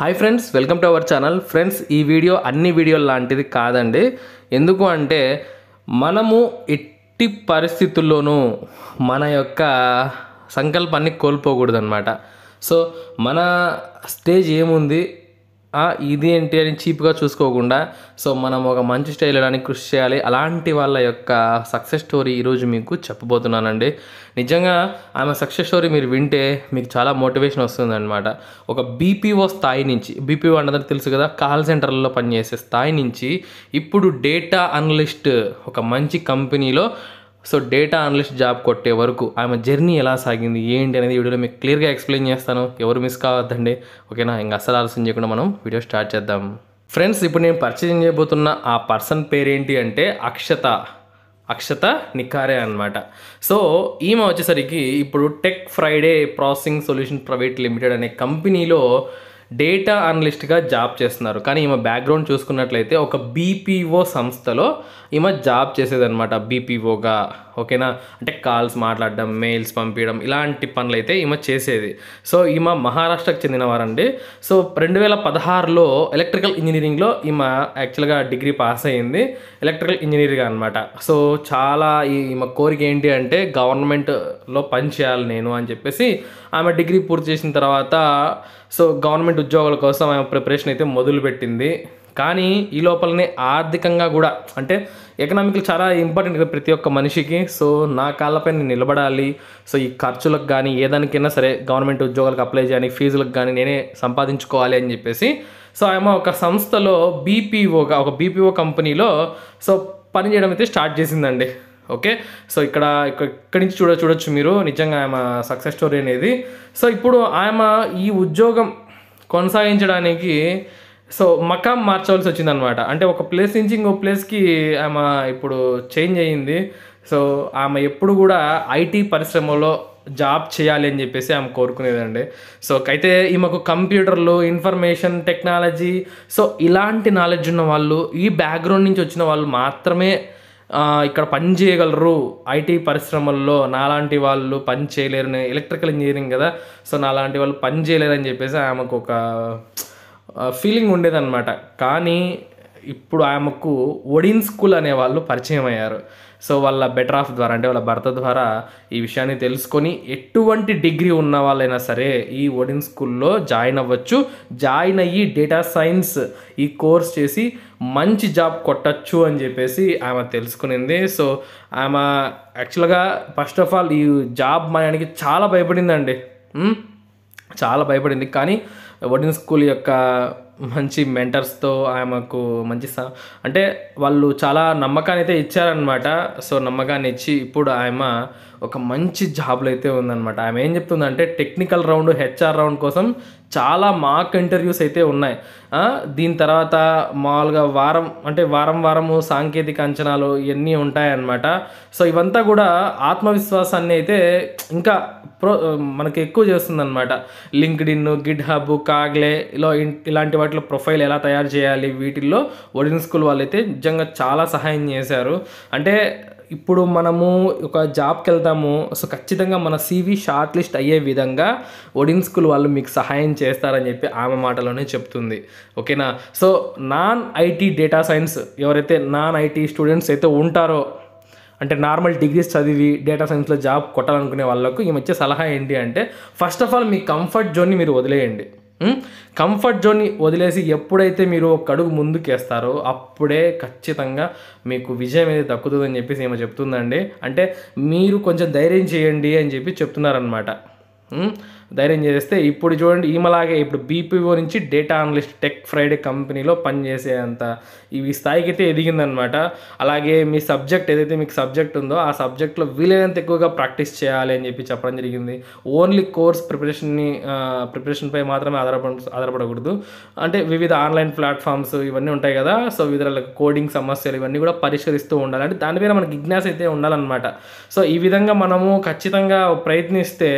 hi friends welcome to our channel friends ఈ video అన్ని వీడియోలు లాంటిది కాదండి ఎందుకు అంటే మనము ఎట్టి పరిస్థితుల్లోనూ మన యొక్క సంకల్పాన్ని కోల్పోకూడదన్నమాట సో మన స్టేజ్ ఏముంది ఇది ఏంటి అని చీప్గా చూసుకోకుండా సో మనం ఒక మంచి స్టైల్ వెళ్ళడానికి కృషి చేయాలి అలాంటి వాళ్ళ యొక్క సక్సెస్ స్టోరీ ఈరోజు మీకు చెప్పబోతున్నానండి నిజంగా ఆమె సక్సెస్ స్టోరీ మీరు వింటే మీకు చాలా మోటివేషన్ వస్తుందన్నమాట ఒక బీపీఓ స్థాయి నుంచి బీపీఓ అంటే తెలుసు కదా కాల్ సెంటర్లలో పనిచేసే స్థాయి నుంచి ఇప్పుడు డేటా అనలిస్ట్ ఒక మంచి కంపెనీలో సో డేటా అనలిస్ట్ జాబ్ కొట్టే వరకు ఆమె జర్నీ ఎలా సాగింది ఏంటి అనేది వీడియోలో మీకు క్లియర్గా ఎక్స్ప్లెయిన్ చేస్తాను ఎవరు మిస్ కావద్దండి ఓకేనా ఇంకా అసలు ఆలోచన చేయకుండా మనం వీడియో స్టార్ట్ చేద్దాం ఫ్రెండ్స్ ఇప్పుడు నేను పరిచయం చేయబోతున్న ఆ పర్సన్ పేరేంటి అంటే అక్షత అక్షత నిఖారే అనమాట సో ఈమె వచ్చేసరికి ఇప్పుడు tech Friday processing solution private limited అనే కంపెనీలో డేటా అనలిస్ట్గా జాబ్ చేస్తున్నారు కానీ ఈమె బ్యాక్గ్రౌండ్ చూసుకున్నట్లయితే ఒక బీపీఓ సంస్థలో ఈమె జాబ్ చేసేదనమాట బీపీఓగా ఓకేనా అంటే కాల్స్ మాట్లాడడం మెయిల్స్ పంపించడం ఇలాంటి పనులు అయితే ఈమె చేసేది సో ఈమె మహారాష్ట్రకు చెందినవారండి సో రెండు వేల పదహారులో ఎలక్ట్రికల్ ఇంజనీరింగ్లో ఈమె యాక్చువల్గా డిగ్రీ పాస్ అయింది ఎలక్ట్రికల్ ఇంజనీరింగ్ అనమాట సో చాలా ఈమె కోరిక ఏంటి అంటే గవర్నమెంట్లో చేయాలి నేను అని చెప్పేసి ఆమె డిగ్రీ పూర్తి చేసిన తర్వాత సో గవర్నమెంట్ ఉద్యోగాల కోసం ఆమె ప్రిపరేషన్ అయితే మొదలుపెట్టింది కానీ ఈ లోపలనే ఆర్థికంగా కూడా అంటే ఎకనామిక్లు చాలా ఇంపార్టెంట్ కదా ప్రతి ఒక్క మనిషికి సో నా కాళ్ళపై నేను నిలబడాలి సో ఈ ఖర్చులకు కానీ ఏదానికైనా సరే గవర్నమెంట్ ఉద్యోగాలకు అప్లై చేయాలి ఫీజులకు కానీ నేనే సంపాదించుకోవాలి అని చెప్పేసి సో ఆమె ఒక సంస్థలో బీపీఓగా ఒక బీపీఓ కంపెనీలో సో పని చేయడం అయితే స్టార్ట్ చేసిందండి ఓకే సో ఇక్కడ ఇక్కడి నుంచి చూడ చూడొచ్చు మీరు నిజంగా ఆమె సక్సెస్ స్టోరీ అనేది సో ఇప్పుడు ఆమె ఈ ఉద్యోగం కొనసాగించడానికి సో మకాం మార్చవలసి వచ్చిందనమాట అంటే ఒక ప్లేస్ నుంచి ఇంకో ప్లేస్కి ఆమె ఇప్పుడు చేంజ్ అయ్యింది సో ఆమె ఎప్పుడు కూడా ఐటీ పరిశ్రమలో జాబ్ చేయాలి అని చెప్పేసి ఆమె కోరుకునేదండి సో అయితే ఈమెకు కంప్యూటర్లు ఇన్ఫర్మేషన్ టెక్నాలజీ సో ఇలాంటి నాలెడ్జ్ ఉన్న వాళ్ళు ఈ బ్యాక్గ్రౌండ్ నుంచి వచ్చిన వాళ్ళు మాత్రమే ఇక్కడ పని చేయగలరు ఐటీ పరిశ్రమల్లో నాలాంటి వాళ్ళు పని చేయలేరు ఎలక్ట్రికల్ ఇంజనీరింగ్ కదా సో నాలాంటి వాళ్ళు పని చేయలేరు అని చెప్పేసి ఆమెకు ఒక ఫీలింగ్ ఉండేదన్నమాట కానీ ఇప్పుడు ఆమెకు ఒడిన్ స్కూల్ అనే వాళ్ళు పరిచయం అయ్యారు సో వాళ్ళ బెటర్ ఆఫ్ ద్వారా అంటే వాళ్ళ భర్త ద్వారా ఈ విషయాన్ని తెలుసుకొని ఎటువంటి డిగ్రీ ఉన్న వాళ్ళైనా సరే ఈ ఒడిన్ స్కూల్లో జాయిన్ అవ్వచ్చు జాయిన్ అయ్యి డేటా సైన్స్ ఈ కోర్స్ చేసి మంచి జాబ్ కొట్టచ్చు అని చెప్పేసి ఆమె తెలుసుకునింది సో ఆమె యాక్చువల్గా ఫస్ట్ ఆఫ్ ఆల్ ఈ జాబ్ మాయడానికి చాలా భయపడిందండి చాలా భయపడింది కానీ వడిన్ స్కూల్ యొక్క మంచి మెంటర్స్తో ఆమెకు మంచి అంటే వాళ్ళు చాలా నమ్మకాన్ని అయితే ఇచ్చారనమాట సో నమ్మకాన్ని ఇచ్చి ఇప్పుడు ఆమె ఒక మంచి జాబ్లో అయితే ఉందన్నమాట ఆమె ఏం చెప్తుందంటే టెక్నికల్ రౌండ్ హెచ్ఆర్ రౌండ్ కోసం చాలా మాక్ ఇంటర్వ్యూస్ అయితే ఉన్నాయి దీని తర్వాత మామూలుగా వారం అంటే వారం వారము సాంకేతిక అంచనాలు ఇవన్నీ ఉంటాయన్నమాట సో ఇవంతా కూడా ఆత్మవిశ్వాసాన్ని అయితే ఇంకా ప్రో మనకి ఎక్కువ అనమాట LinkedIn GitHub Kaggle ఇలా ఇలాంటి వాటిలో ప్రొఫైల్ ఎలా తయారు చేయాలి వీటిల్లో ఒడిన్ స్కూల్ వాళ్ళు అయితే నిజంగా చాలా సహాయం చేశారు అంటే ఇప్పుడు మనము ఒక జాబ్కి వెళ్తాము సో ఖచ్చితంగా మన సీవీ షార్ట్ లిస్ట్ అయ్యే విధంగా ఒడిన్ స్కూల్ వాళ్ళు మీకు సహాయం చేస్తారని చెప్పి ఆమె మాటలోనే చెప్తుంది ఓకేనా so non IT data science ఎవరైతే నాన్ ఐటీ స్టూడెంట్స్ అయితే ఉంటారో అంటే నార్మల్ డిగ్రీస్ చదివి డేటా సైన్స్లో జాబ్ కొట్టాలనుకునే వాళ్ళకు ఈ మధ్య సలహా ఏంటి అంటే ఫస్ట్ ఆఫ్ ఆల్ మీ కంఫర్ట్ జోన్ని మీరు వదిలేయండి కంఫర్ట్ జోన్ని వదిలేసి ఎప్పుడైతే మీరు ఒక అడుగు ముందుకేస్తారో అప్పుడే ఖచ్చితంగా మీకు విజయం అనేది దక్కుతుందని చెప్పేసి ఏమో చెప్తుందండి అంటే మీరు కొంచెం ధైర్యం చేయండి అని చెప్పి చెప్తున్నారనమాట ధైర్యం చేస్తే ఇప్పుడు చూడండి ఈమెలాగే ఇప్పుడు బీపీఓ నుంచి డేటా అనలిస్ట్ టెక్ ఫ్రైడే కంపెనీలో పనిచేసే అంత ఇవి స్థాయికి అయితే ఎదిగిందనమాట అలాగే మీ సబ్జెక్ట్ ఏదైతే మీకు సబ్జెక్ట్ ఉందో ఆ సబ్జెక్ట్లో వీలైనంత ఎక్కువగా ప్రాక్టీస్ చేయాలి అని చెప్పి చెప్పడం జరిగింది ఓన్లీ కోర్స్ ప్రిపరేషన్ని ప్రిపరేషన్పై మాత్రమే ఆధారపడ ఆధారపడకూడదు అంటే వివిధ ఆన్లైన్ ప్లాట్ఫామ్స్ ఇవన్నీ ఉంటాయి కదా సో వివిధ కోడింగ్ సమస్యలు ఇవన్నీ కూడా పరిష్కరిస్తూ ఉండాలి అంటే దానిపైన మనకి జిజ్ఞాస అయితే ఉండాలన్నమాట సో ఈ విధంగా మనము ఖచ్చితంగా ప్రయత్నిస్తే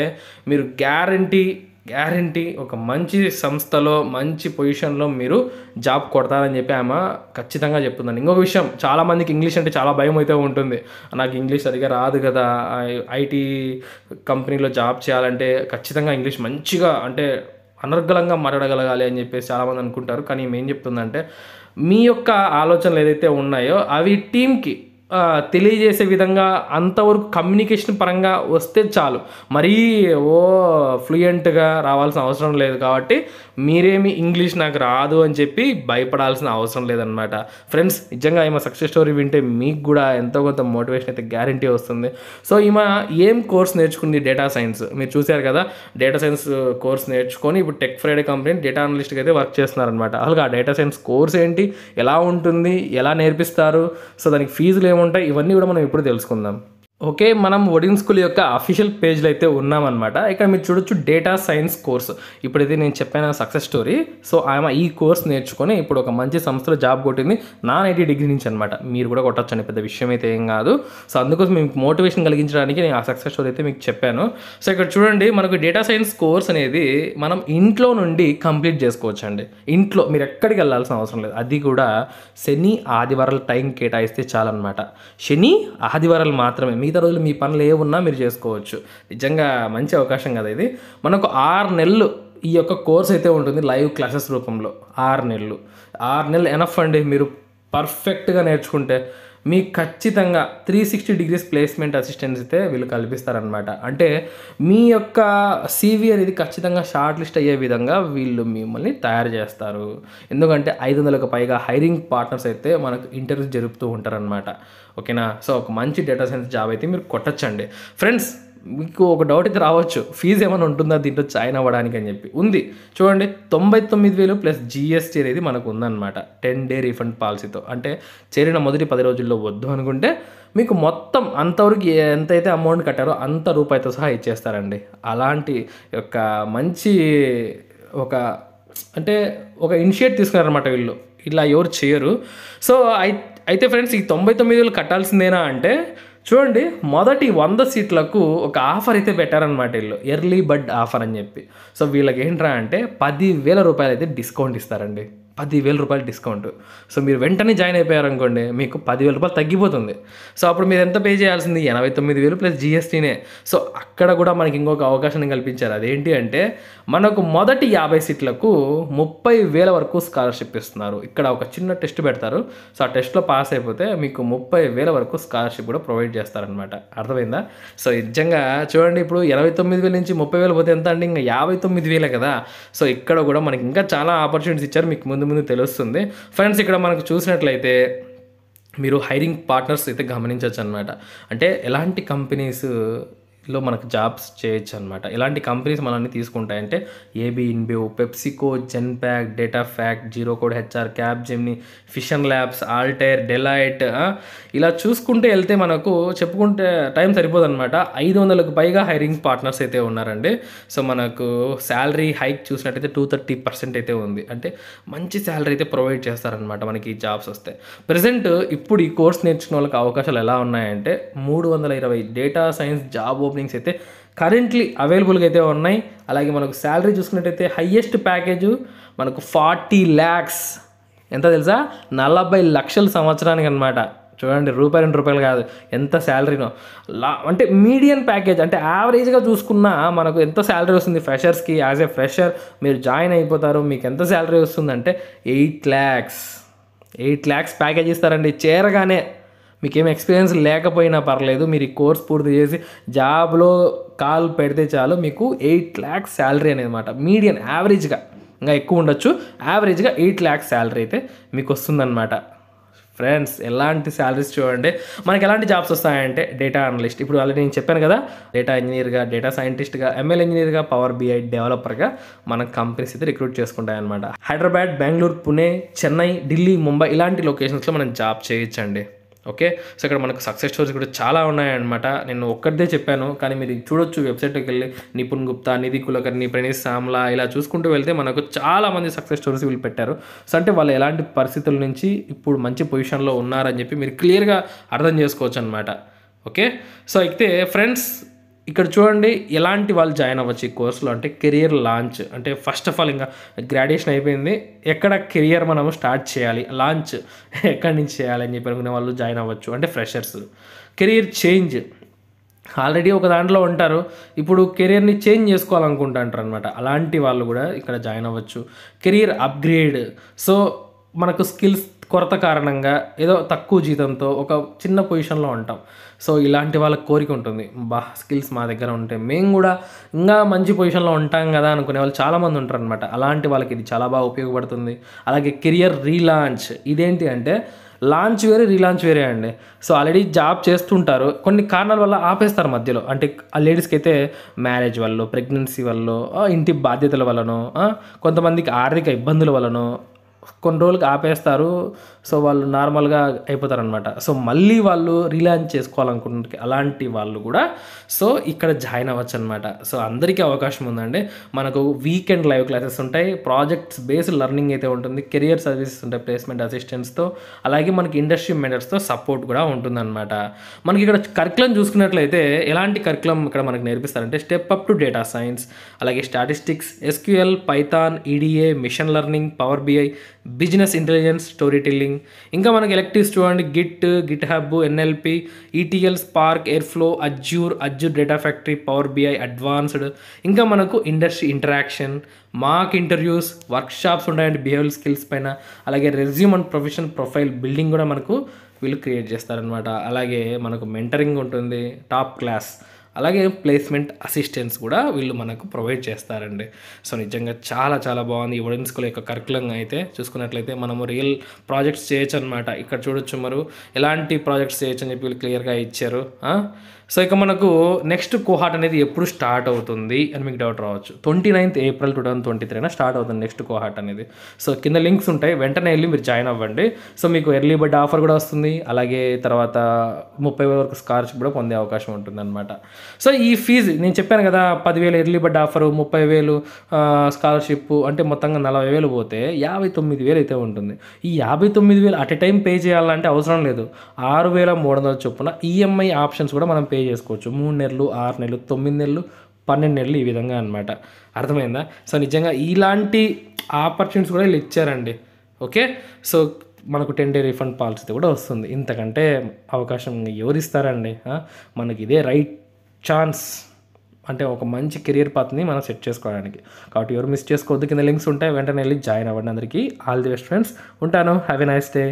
మీరు గ్యారెంటీ గ్యారంటీ గ్యారంటీ ఒక మంచి సంస్థలో మంచి పొజిషన్లో మీరు జాబ్ కొడతారని చెప్పి ఆమె ఖచ్చితంగా చెప్తుందండి ఇంకొక విషయం చాలామందికి ఇంగ్లీష్ అంటే చాలా భయం అయితే ఉంటుంది నాకు ఇంగ్లీష్ సరిగా రాదు కదా ఐటీ కంపెనీలో జాబ్ చేయాలంటే ఖచ్చితంగా ఇంగ్లీష్ మంచిగా అంటే అనర్గలంగా మాట్లాడగలగాలి అని చెప్పేసి చాలామంది అనుకుంటారు కానీ ఏం చెప్తుందంటే మీ యొక్క ఆలోచనలు ఏదైతే ఉన్నాయో అవి టీంకి తెలియజేసే విధంగా అంతవరకు కమ్యూనికేషన్ పరంగా వస్తే చాలు మరీ ఓ ఫ్లూయెంట్గా రావాల్సిన అవసరం లేదు కాబట్టి మీరేమి ఇంగ్లీష్ నాకు రాదు అని చెప్పి భయపడాల్సిన అవసరం లేదనమాట ఫ్రెండ్స్ నిజంగా ఈమె సక్సెస్ స్టోరీ వింటే మీకు కూడా ఎంతో కొంత మోటివేషన్ అయితే గ్యారంటీ వస్తుంది సో ఈమె ఏం కోర్స్ నేర్చుకుంది డేటా సైన్స్ మీరు చూశారు కదా డేటా సైన్స్ కోర్స్ నేర్చుకొని ఇప్పుడు టెక్ ఫ్రైడే కంపెనీ డేటా అనలిస్ట్గా అయితే వర్క్ చేస్తున్నారనమాట అలాగే ఆ డేటా సైన్స్ కోర్స్ ఏంటి ఎలా ఉంటుంది ఎలా నేర్పిస్తారు సో దానికి ఫీజులు ఏముంటాయి ఇవన్నీ కూడా మనం ఇప్పుడు తెలుసుకుందాం ఓకే మనం ఒడిన్ స్కూల్ యొక్క అఫీషియల్ పేజ్లో అయితే ఉన్నామన్నమాట ఇక్కడ మీరు చూడొచ్చు డేటా సైన్స్ కోర్సు ఇప్పుడైతే నేను చెప్పాను సక్సెస్ స్టోరీ సో ఆమె ఈ కోర్స్ నేర్చుకొని ఇప్పుడు ఒక మంచి సంస్థలో జాబ్ కొట్టింది నాన్ ఐటీ డిగ్రీ నుంచి అనమాట మీరు కూడా కొట్టచ్చు అని పెద్ద విషయం అయితే ఏం కాదు సో అందుకోసం మీకు మోటివేషన్ కలిగించడానికి నేను ఆ సక్సెస్ స్టోరీ అయితే మీకు చెప్పాను సో ఇక్కడ చూడండి మనకు డేటా సైన్స్ కోర్స్ అనేది మనం ఇంట్లో నుండి కంప్లీట్ చేసుకోవచ్చు అండి ఇంట్లో మీరు ఎక్కడికి వెళ్ళాల్సిన అవసరం లేదు అది కూడా శని ఆదివారాలు టైం కేటాయిస్తే చాలన్నమాట శని ఆదివారాలు మాత్రమే మిగతా రోజులు మీ పనులు ఏ ఉన్నా మీరు చేసుకోవచ్చు నిజంగా మంచి అవకాశం కదా ఇది మనకు ఆరు నెలలు ఈ యొక్క కోర్స్ అయితే ఉంటుంది లైవ్ క్లాసెస్ రూపంలో ఆరు నెలలు ఆరు నెలలు ఎనఫ్ అండి మీరు పర్ఫెక్ట్గా నేర్చుకుంటే మీకు ఖచ్చితంగా three sixty degrees placement assistance అయితే వీళ్ళు కల్పిస్తారనమాట అంటే మీ యొక్క సీవియర్ ఇది ఖచ్చితంగా షార్ట్ లిస్ట్ అయ్యే విధంగా వీళ్ళు మిమ్మల్ని తయారు చేస్తారు ఎందుకంటే ఐదు వందలకు పైగా హైరింగ్ పార్ట్నర్స్ అయితే మనకు ఇంటర్వ్యూస్ జరుపుతూ ఉంటారనమాట ఓకేనా సో ఒక మంచి డేటా సైన్స్ జాబ్ అయితే మీరు కొట్టచ్చండి ఫ్రెండ్స్ మీకు ఒక డౌట్ అయితే రావచ్చు ఫీజు ఏమైనా ఉంటుందా దీంట్లో జాయిన్ అవ్వడానికి అని చెప్పి ఉంది చూడండి తొంభై తొమ్మిది వేలు ప్లస్ జీఎస్టీ అనేది మనకు ఉందన్నమాట టెన్ డే రీఫండ్ పాలసీతో అంటే చేరిన మొదటి పది రోజుల్లో వద్దు అనుకుంటే మీకు మొత్తం అంతవరకు ఎంతైతే అమౌంట్ కట్టారో అంత రూపాయితో సహా ఇచ్చేస్తారండి అలాంటి యొక్క మంచి ఒక అంటే ఒక ఇనిషియేట్ తీసుకున్నారనమాట వీళ్ళు ఇలా ఎవరు చేయరు సో అయితే ఫ్రెండ్స్ ఈ తొంభై తొమ్మిది వేలు కట్టాల్సిందేనా అంటే చూడండి మొదటి వంద సీట్లకు ఒక ఆఫర్ అయితే పెట్టారనమాట వీళ్ళు ఎర్లీ బడ్ ఆఫర్ అని చెప్పి సో వీళ్ళకి ఏంట్రా అంటే పదివేల రూపాయలు అయితే డిస్కౌంట్ ఇస్తారండి పదివేల రూపాయలు డిస్కౌంట్ సో మీరు వెంటనే జాయిన్ అయిపోయారనుకోండి మీకు పదివేల రూపాయలు తగ్గిపోతుంది సో అప్పుడు మీరు ఎంత పే చేయాల్సింది ఎనభై తొమ్మిది వేలు ప్లస్ జిఎస్టీనే సో అక్కడ కూడా మనకి ఇంకొక అవకాశం కల్పించారు అదేంటి అంటే మనకు మొదటి యాభై సీట్లకు ముప్పై వేల వరకు స్కాలర్షిప్ ఇస్తున్నారు ఇక్కడ ఒక చిన్న టెస్ట్ పెడతారు సో ఆ టెస్ట్లో పాస్ అయిపోతే మీకు ముప్పై వేల వరకు స్కాలర్షిప్ కూడా ప్రొవైడ్ చేస్తారనమాట అర్థమైందా సో నిజంగా చూడండి ఇప్పుడు ఎనభై తొమ్మిది వేల నుంచి ముప్పై వేలు పోతే ఎంత అండి ఇంకా యాభై తొమ్మిది వేలే కదా సో ఇక్కడ కూడా మనకి ఇంకా చాలా ఆపర్చునిటీస్ ఇచ్చారు మీకు ముందు ముందు ముందు తెలుస్తుంది ఫ్రెండ్స్ ఇక్కడ మనకు చూసినట్లయితే మీరు హైరింగ్ పార్ట్నర్స్ అయితే గమనించవచ్చు అనమాట అంటే ఎలాంటి కంపెనీస్ లో మనకు జాబ్స్ చేయొచ్చు అనమాట ఇలాంటి కంపెనీస్ మనల్ని తీసుకుంటాయంటే AB InBev PepsiCo Genpact data fact zero code HR cab Gemini fission labs Altair Deloitte ఇలా చూసుకుంటే వెళ్తే మనకు చెప్పుకుంటే టైం సరిపోదు అనమాట ఐదు వందలకు పైగా హైరింగ్ పార్ట్నర్స్ అయితే ఉన్నారండి సో మనకు శాలరీ హైక్ చూసినట్టయితే టూ థర్టీ పర్సెంట్ అయితే ఉంది అంటే మంచి శాలరీ అయితే ప్రొవైడ్ చేస్తారనమాట మనకి ఈ జాబ్స్ వస్తే ప్రజెంట్ ఇప్పుడు ఈ కోర్స్ నేర్చుకునే వాళ్ళకి అవకాశాలు ఎలా ఉన్నాయంటే మూడు వందల ఇరవై డేటా సైన్స్ జాబ్ ఓపెనింగ్స్ అయితే కరెంట్లీ అవైలబుల్గా అయితే ఉన్నాయి అలాగే మనకు శాలరీ చూసుకున్నట్టయితే హయ్యెస్ట్ ప్యాకేజ్ మనకు ఫార్టీ ల్యాక్స్ ఎంత తెలుసా నలభై లక్షల సంవత్సరానికి అనమాట చూడండి రూపాయి రెండు రూపాయలు కాదు ఎంత శాలరీనో లా అంటే మీడియం ప్యాకేజ్ అంటే యావరేజ్గా చూసుకున్నా మనకు ఎంత శాలరీ వస్తుంది ఫ్రెషర్స్కి యాజ్ ఏ ఫ్రెషర్ మీరు జాయిన్ అయిపోతారు మీకు ఎంత శాలరీ వస్తుందంటే eight lakhs eight lakhs package ఇస్తారండి చేరగానే మీకేం ఎక్స్పీరియన్స్ లేకపోయినా పర్లేదు మీరు ఈ కోర్స్ పూర్తి చేసి జాబ్లో కాల్ పెడితే చాలు మీకు ఎయిట్ ల్యాక్స్ శాలరీ అనమాట మీడియన్ యావరేజ్గా ఇంకా ఎక్కువ ఉండొచ్చు యావరేజ్గా ఎయిట్ ల్యాక్స్ శాలరీ అయితే మీకు వస్తుందన్నమాట ఫ్రెండ్స్ ఎలాంటి శాలరీస్ చూడండి మనకి ఎలాంటి జాబ్స్ వస్తాయంటే డేటా అనలిస్ట్ ఇప్పుడు ఆల్రెడీ నేను చెప్పాను కదా డేటా ఇంజనీర్గా డేటా సైంటిస్ట్గా ఎంఎల్ ఇంజనీర్గా పవర్ బీఐ డెవలపర్గా మన కంపెనీస్ అయితే రిక్రూట్ చేసుకుంటాయన్నమాట హైదరాబాద్ బెంగళూరు పుణే చెన్నై ఢిల్లీ ముంబై ఇలాంటి లొకేషన్స్లో మనం జాబ్ చేయొచ్చండి ఓకే సో ఇక్కడ మనకు సక్సెస్ స్టోరీస్ కూడా చాలా ఉన్నాయన్నమాట నేను ఒక్కటిదే చెప్పాను కానీ మీరు చూడొచ్చు వెబ్సైట్కి వెళ్ళి నిపుణ్ గుప్తా నిధి కులకర్ణి ప్రణీత్ సామ్లా ఇలా చూసుకుంటూ వెళ్తే మనకు చాలా మంది సక్సెస్ స్టోరీస్ వీళ్ళు పెట్టారు సో అంటే వాళ్ళు ఎలాంటి పరిస్థితుల నుంచి ఇప్పుడు మంచి పొజిషన్లో ఉన్నారని చెప్పి మీరు క్లియర్గా అర్థం చేసుకోవచ్చు అనమాట ఓకే సో అయితే ఫ్రెండ్స్ ఇక్కడ చూడండి ఎలాంటి వాళ్ళు జాయిన్ అవ్వచ్చు ఈ కోర్సులో అంటే కెరియర్ లాంచ్ అంటే ఫస్ట్ ఆఫ్ ఆల్ ఇంకా గ్రాడ్యుయేషన్ అయిపోయింది ఎక్కడ కెరియర్ మనము స్టార్ట్ చేయాలి లాంచ్ ఎక్కడి నుంచి చేయాలి అని చెప్పి అనుకునే వాళ్ళు జాయిన్ అవ్వచ్చు అంటే ఫ్రెషర్స్ కెరియర్ చేంజ్ ఆల్రెడీ ఒక దాంట్లో ఉంటారు ఇప్పుడు కెరియర్ని చేంజ్ చేసుకోవాలనుకుంటుంటారు అనమాట అలాంటి వాళ్ళు కూడా ఇక్కడ జాయిన్ అవ్వచ్చు కెరియర్ అప్గ్రేడ్ సో మనకు స్కిల్స్ కొరత కారణంగా ఏదో తక్కువ జీతంతో ఒక చిన్న పొజిషన్లో ఉంటాం సో ఇలాంటి వాళ్ళకి కోరిక ఉంటుంది బా స్కిల్స్ మా దగ్గర ఉంటే మేము కూడా ఇంకా మంచి పొజిషన్లో ఉంటాం కదా అనుకునే వాళ్ళు చాలామంది ఉంటారు అనమాట అలాంటి వాళ్ళకి ఇది చాలా బాగా ఉపయోగపడుతుంది అలాగే కెరియర్ రీలాంచ్ ఇదేంటి అంటే లాంచ్ వేరే రీలాంచ్ వేరే అండి సో ఆల్రెడీ జాబ్ చేస్తుంటారు కొన్ని కారణాల వల్ల ఆపేస్తారు మధ్యలో అంటే ఆ లేడీస్కి అయితే మ్యారేజ్ వల్ల ప్రెగ్నెన్సీ వల్ల ఇంటి బాధ్యతల వలనో కొంతమందికి ఆర్థిక ఇబ్బందుల వలనో కొన్ని రోజులకి ఆపేస్తారు సో వాళ్ళు నార్మల్గా అయిపోతారనమాట సో మళ్ళీ వాళ్ళు రీలాంచ్ చేసుకోవాలనుకుంటున్నారు అలాంటి వాళ్ళు కూడా సో ఇక్కడ జాయిన్ అవ్వచ్చు అనమాట సో అందరికీ అవకాశం ఉందండి మనకు వీకెండ్ లైవ్ క్లాసెస్ ఉంటాయి ప్రాజెక్ట్స్ బేస్డ్ లెర్నింగ్ అయితే ఉంటుంది కెరియర్ సర్వీసెస్ ఉంటాయి ప్లేస్మెంట్ అసిస్టెంట్స్తో అలాగే మనకి ఇండస్ట్రీ మెంటర్స్తో సపోర్ట్ కూడా ఉంటుందన్నమాట మనకి ఇక్కడ కరికులం చూసుకున్నట్లయితే ఎలాంటి కరికులం ఇక్కడ మనకు నేర్పిస్తారంటే step up to data science అలాగే statistics SQL Python EDA machine learning Power BI business intelligence storytelling ఇంకా మనకి ఎలక్టివ్స్ చూడండి git GitHub NLP ETL Spark Airflow Azure Azure data factory Power BI advanced ఇంకా మనకు industry interaction mock interviews workshops ఉంటాయండి behavioural skills పైన అలాగే resume and profession profile building కూడా మనకు వీళ్ళు క్రియేట్ చేస్తారనమాట అలాగే మనకు మెంటరింగ్ ఉంటుంది టాప్ క్లాస్ అలాగే ప్లేస్మెంట్ అసిస్టెన్స్ కూడా వీళ్ళు మనకు ప్రొవైడ్ చేస్తారండి సో నిజంగా చాలా చాలా బాగుంది ఈ ఒడెన్ స్కూల్ యొక్క కరికులం అయితే చూసుకున్నట్లయితే మనము రియల్ ప్రాజెక్ట్స్ చేయొచ్చు అనమాట ఇక్కడ చూడొచ్చు మరు ఎలాంటి ప్రాజెక్ట్స్ చేయొచ్చు అని చెప్పి వీళ్ళు క్లియర్గా ఇచ్చారు సో ఇక మనకు నెక్స్ట్ కోహాట్ అనేది ఎప్పుడు స్టార్ట్ అవుతుంది అని మీకు డౌట్ రావచ్చు twenty ninth April two thousand twenty త్రీన స్టార్ట్ అవుతుంది నెక్స్ట్ కోహాట్ అనేది సో కింద లింక్స్ ఉంటాయి వెంటనే వెళ్ళి మీరు జాయిన్ అవ్వండి సో మీకు ఎర్లీ బర్డ్ ఆఫర్ కూడా వస్తుంది అలాగే తర్వాత ముప్పై వేల వరకు స్కార్చ్ కూడా పొందే అవకాశం అనమాట సో ఈ ఫీజు నేను చెప్పాను కదా పదివేలు ఎర్లీ బర్డ్ ఆఫర్ ముప్పై వేలు స్కాలర్షిప్ అంటే మొత్తంగా నలభై వేలు పోతే యాభై తొమ్మిది వేలు అయితే ఉంటుంది ఈ యాభై తొమ్మిది వేలు అట్ ఎ టైం పే చేయాలంటే అవసరం లేదు ఆరు వేల మూడు వందల చొప్పున ఈఎంఐ e ఆప్షన్స్ కూడా మనం పే చేసుకోవచ్చు మూడు నెలలు ఆరు నెలలు తొమ్మిది నెలలు పన్నెండు నెలలు ఈ విధంగా అనమాట అర్థమైందా సో నిజంగా ఇలాంటి ఆపర్చునిటీస్ కూడా వీళ్ళు ఇచ్చారండి ఓకే సో మనకు టెన్ డే రీఫండ్ పాలసీ కూడా వస్తుంది ఇంతకంటే అవకాశం ఎవరిస్తారండి మనకి ఇదే రైట్ ఛాన్స్ అంటే ఒక మంచి కెరియర్ పాత్ని మనం సెట్ చేసుకోవడానికి కాబట్టి ఎవరు మిస్ చేసుకోవద్దు కింద లింక్స్ ఉంటాయి వెంటనే వెళ్ళి జాయిన్ అవ్వండి అందరికీ ఆల్ ది బెస్ట్ ఫ్రెండ్స్ ఉంటాను హ్యావ్ నైస్ డే